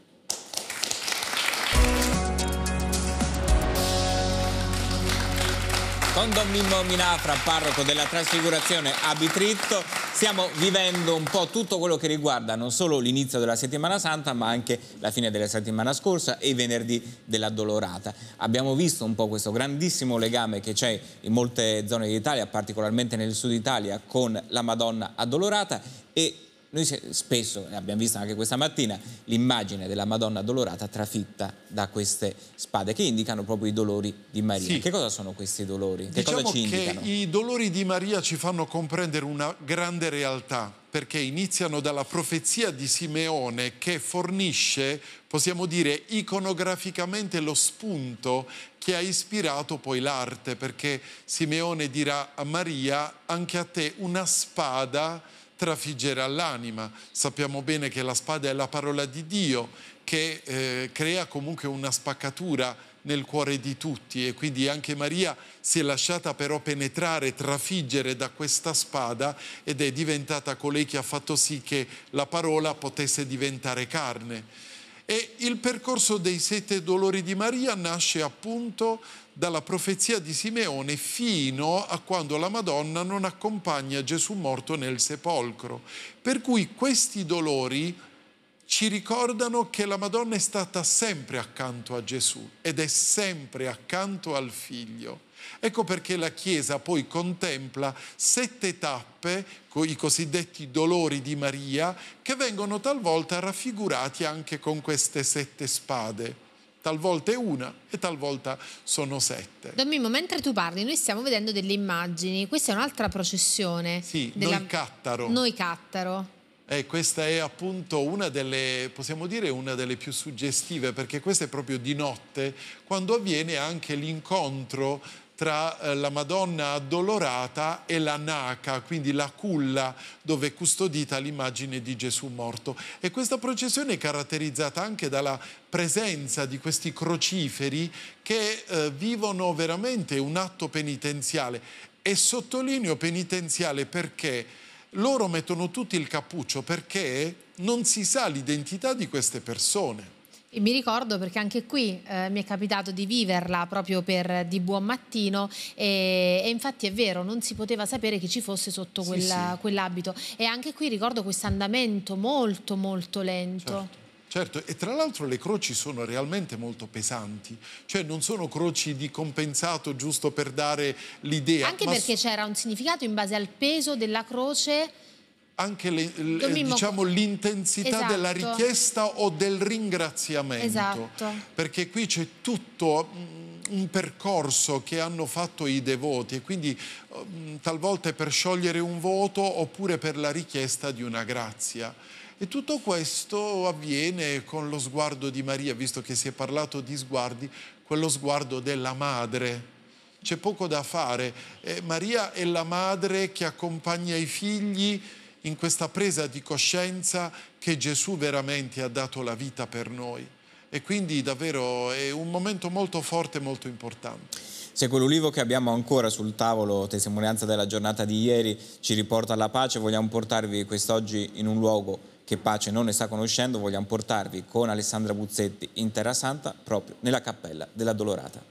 con Don Mimmo Minafra, parroco della Trasfigurazione a Bitritto. Stiamo vivendo un po' tutto quello che riguarda non solo l'inizio della settimana santa, ma anche la fine della settimana scorsa e i venerdì della Dolorata. Abbiamo visto un po' questo grandissimo legame che c'è in molte zone d'Italia, particolarmente nel sud Italia, con la Madonna addolorata e noi spesso, abbiamo visto anche questa mattina, l'immagine della Madonna dolorata trafitta da queste spade che indicano proprio i dolori di Maria. Sì. Che cosa sono questi dolori? Che diciamo cosa ci indicano? I dolori di Maria ci fanno comprendere una grande realtà perché iniziano dalla profezia di Simeone che fornisce, possiamo dire, iconograficamente lo spunto che ha ispirato poi l'arte, perché Simeone dirà a Maria, anche a te una spada trafiggerà l'anima. Sappiamo bene che la spada è la parola di Dio che eh, crea comunque una spaccatura nel cuore di tutti e quindi anche Maria si è lasciata però penetrare, trafiggere da questa spada ed è diventata colei che ha fatto sì che la parola potesse diventare carne. E il percorso dei sette dolori di Maria nasce appunto dalla profezia di Simeone fino a quando la Madonna non accompagna Gesù morto nel sepolcro. Per cui questi dolori ci ricordano che la Madonna è stata sempre accanto a Gesù ed è sempre accanto al figlio. Ecco perché la Chiesa poi contempla sette tappe, i cosiddetti dolori di Maria, che vengono talvolta raffigurati anche con queste sette spade talvolta è una e talvolta sono sette. Don Mimmo, mentre tu parli, noi stiamo vedendo delle immagini, questa è un'altra processione. Sì, della... Noi Cattaro. Noi Cattaro. Eh, questa è appunto una delle, possiamo dire, una delle più suggestive, perché questa è proprio di notte, quando avviene anche l'incontro tra eh, la Madonna addolorata e la naca, quindi la culla dove è custodita l'immagine di Gesù morto. E questa processione è caratterizzata anche dalla presenza di questi crociferi che eh, vivono veramente un atto penitenziale. E sottolineo penitenziale perché loro mettono tutti il cappuccio, perché non si sa l'identità di queste persone e mi ricordo perché anche qui eh, mi è capitato di viverla proprio per di buon mattino e, e, infatti è vero, non si poteva sapere che ci fosse sotto sì, sì. quell'abito e anche qui ricordo questo andamento molto molto lento. Certo. Certo, e tra l'altro le croci sono realmente molto pesanti, cioè non sono croci di compensato giusto per dare l'idea. Anche perché c'era un significato in base al peso della croce anche le, le, eh, Mimmo, diciamo, l'intensità esatto. della richiesta o del ringraziamento. Esatto. Perché qui c'è tutto mm, un percorso che hanno fatto i devoti e quindi mm, talvolta per sciogliere un voto oppure per la richiesta di una grazia. E tutto questo avviene con lo sguardo di Maria, visto che si è parlato di sguardi, quello sguardo della madre. C'è poco da fare. Eh, Maria è la madre che accompagna i figli in questa presa di coscienza che Gesù veramente ha dato la vita per noi. E quindi davvero è un momento molto forte e molto importante. Se quell'ulivo che abbiamo ancora sul tavolo, testimonianza della giornata di ieri, ci riporta alla pace, vogliamo portarvi quest'oggi in un luogo che pace non ne sta conoscendo, vogliamo portarvi con Alessandra Buzzetti in Terra Santa proprio nella Cappella della Dolorata.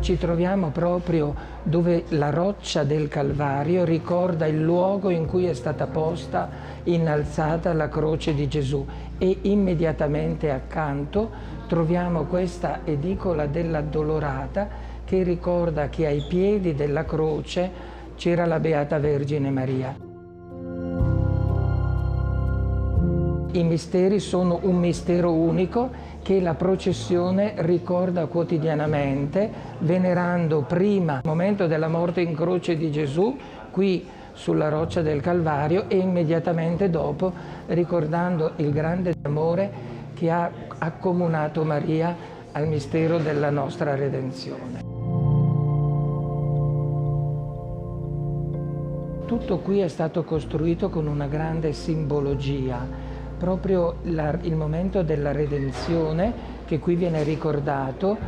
ci troviamo proprio dove la roccia del Calvario ricorda il luogo in cui è stata posta innalzata la croce di Gesù e immediatamente accanto troviamo questa edicola dell'addolorata che ricorda che ai piedi della croce c'era la Beata Vergine Maria. I misteri sono un mistero unico che la processione ricorda quotidianamente, venerando prima il momento della morte in croce di Gesù, qui sulla roccia del Calvario e immediatamente dopo ricordando il grande amore che ha accomunato Maria al mistero della nostra redenzione. Tutto qui è stato costruito con una grande simbologia proprio la, il momento della redenzione che qui viene ricordato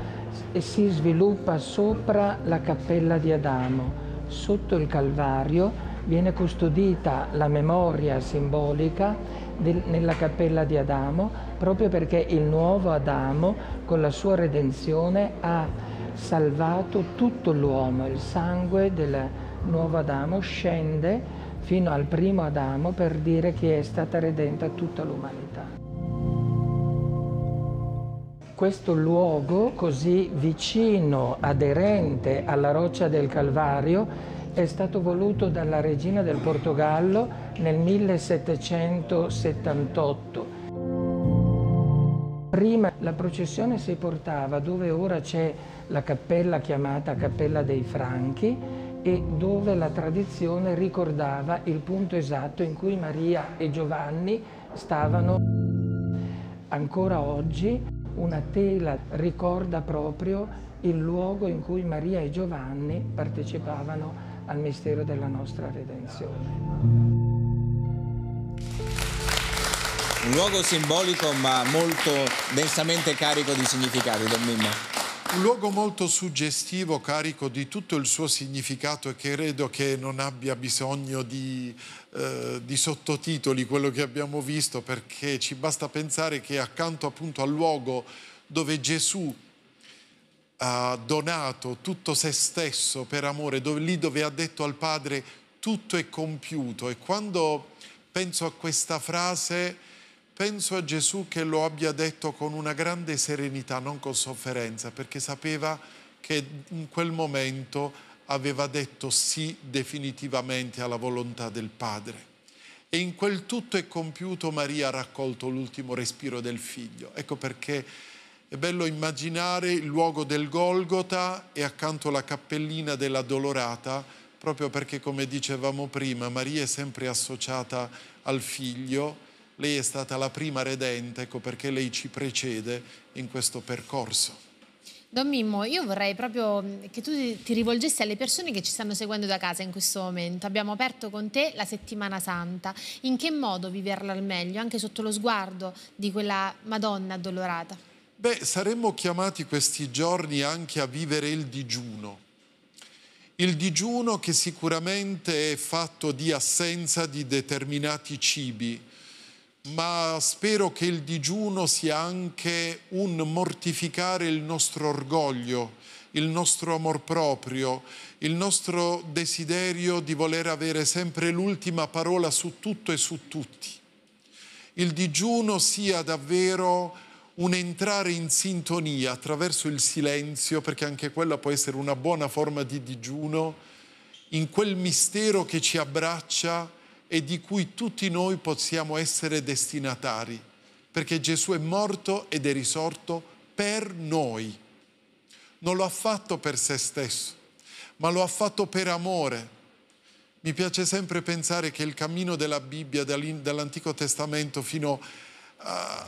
e si sviluppa sopra la cappella di Adamo. Sotto il Calvario viene custodita la memoria simbolica del, nella cappella di Adamo proprio perché il nuovo Adamo con la sua redenzione ha salvato tutto l'uomo, il sangue del nuovo Adamo scende fino al primo Adamo per dire che è stata redenta tutta l'umanità. Questo luogo così vicino, aderente alla roccia del Calvario, è stato voluto dalla regina del Portogallo nel 1778. Prima la processione si portava dove ora c'è la cappella chiamata Cappella dei Franchi e dove la tradizione ricordava il punto esatto in cui Maria e Giovanni stavano. Ancora oggi una tela ricorda proprio il luogo in cui Maria e Giovanni partecipavano al mistero della nostra redenzione. Un luogo simbolico ma molto densamente carico di significati, Don Mimmo. Un luogo molto suggestivo, carico di tutto il suo significato e credo che non abbia bisogno di, eh, di, sottotitoli quello che abbiamo visto perché ci basta pensare che accanto appunto al luogo dove Gesù ha donato tutto se stesso per amore, dove, lì dove ha detto al Padre tutto è compiuto e quando penso a questa frase Penso a Gesù che lo abbia detto con una grande serenità, non con sofferenza, perché sapeva che in quel momento aveva detto sì definitivamente alla volontà del Padre. E in quel tutto è compiuto Maria ha raccolto l'ultimo respiro del figlio. Ecco perché è bello immaginare il luogo del Golgota e accanto la cappellina della Dolorata, proprio perché come dicevamo prima Maria è sempre associata al figlio lei è stata la prima redente, ecco perché lei ci precede in questo percorso. Don Mimmo, io vorrei proprio mm, che tu ti rivolgessi alle persone che ci stanno seguendo da casa in questo momento. Abbiamo aperto con te la settimana santa. In che modo viverla al meglio, anche sotto lo sguardo di quella Madonna addolorata? Beh, saremmo chiamati questi giorni anche a vivere il digiuno. Il digiuno che sicuramente è fatto di assenza di determinati cibi, ma spero che il digiuno sia anche un mortificare il nostro orgoglio, il nostro amor proprio, il nostro desiderio di voler avere sempre l'ultima parola su tutto e su tutti. Il digiuno sia davvero un entrare in sintonia attraverso il silenzio, perché anche quella può essere una buona forma di digiuno, in quel mistero che ci abbraccia, e di cui tutti noi possiamo essere destinatari, perché Gesù è morto ed è risorto per noi. Non lo ha fatto per se stesso, ma lo ha fatto per amore. Mi piace sempre pensare che il cammino della Bibbia, dall'Antico Testamento fino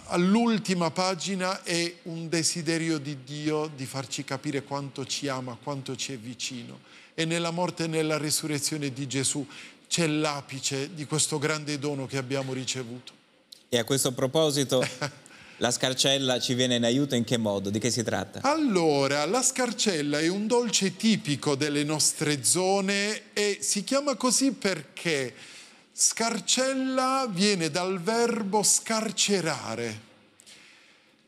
all'ultima pagina, è un desiderio di Dio di farci capire quanto ci ama, quanto ci è vicino. E nella morte e nella risurrezione di Gesù c'è l'apice di questo grande dono che abbiamo ricevuto. E a questo proposito, la scarcella ci viene in aiuto in che modo? Di che si tratta? Allora, la scarcella è un dolce tipico delle nostre zone e si chiama così perché scarcella viene dal verbo scarcerare.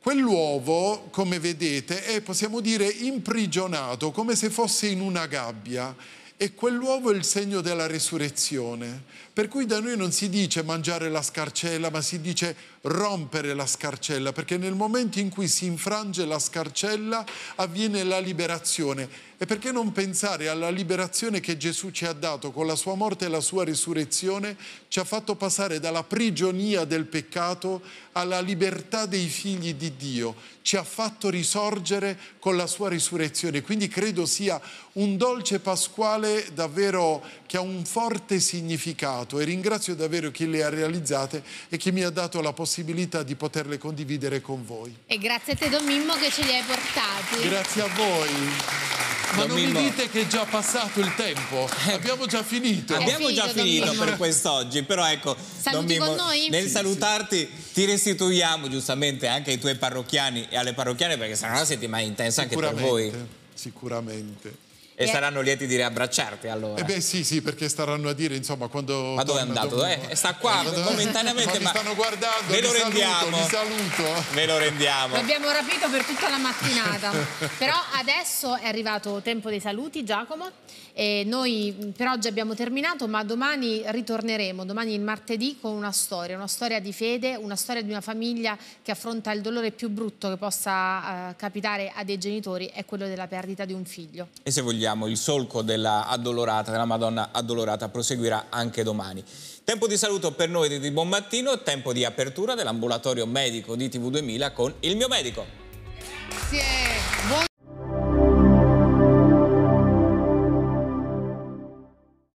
Quell'uovo, come vedete, è, possiamo dire, imprigionato, come se fosse in una gabbia e quell'uovo è il segno della resurrezione. Per cui da noi non si dice mangiare la scarcella, ma si dice rompere la scarcella, perché nel momento in cui si infrange la scarcella avviene la liberazione. E perché non pensare alla liberazione che Gesù ci ha dato con la sua morte e la sua risurrezione, ci ha fatto passare dalla prigionia del peccato alla libertà dei figli di Dio, ci ha fatto risorgere con la sua risurrezione. Quindi credo sia un dolce pasquale davvero che ha un forte significato e ringrazio davvero chi le ha realizzate e chi mi ha dato la possibilità di poterle condividere con voi. E grazie a te Don Mimmo che ce li hai portati. Grazie a voi. Ma Don non Mimmo. mi dite che è già passato il tempo, eh. abbiamo già finito. abbiamo finito, già finito per quest'oggi, però ecco, Saluti Mimmo, con noi? nel sì, salutarti sì. ti restituiamo giustamente anche ai tuoi parrocchiani e alle parrocchiane perché sarà una settimana intensa anche per voi. Sicuramente. E yeah. saranno lieti di riabbracciarti allora. Eh beh sì, sì, perché staranno a dire, insomma, quando... Ma dove è andato? Dove... Eh, sta qua eh, momentaneamente, ma, ma... stanno guardando, ve lo saluto, rendiamo. saluto. Ve lo rendiamo. L'abbiamo rapito per tutta la mattinata. Però adesso è arrivato tempo dei saluti, Giacomo. E noi per oggi abbiamo terminato, ma domani ritorneremo, domani il martedì, con una storia, una storia di fede, una storia di una famiglia che affronta il dolore più brutto che possa eh, capitare a dei genitori, è quello della perdita di un figlio. E se vogliamo, il solco della addolorata, della Madonna addolorata, proseguirà anche domani. Tempo di saluto per noi di Buon Mattino, tempo di apertura dell'ambulatorio medico di TV2000 con Il mio medico. Grazie, buon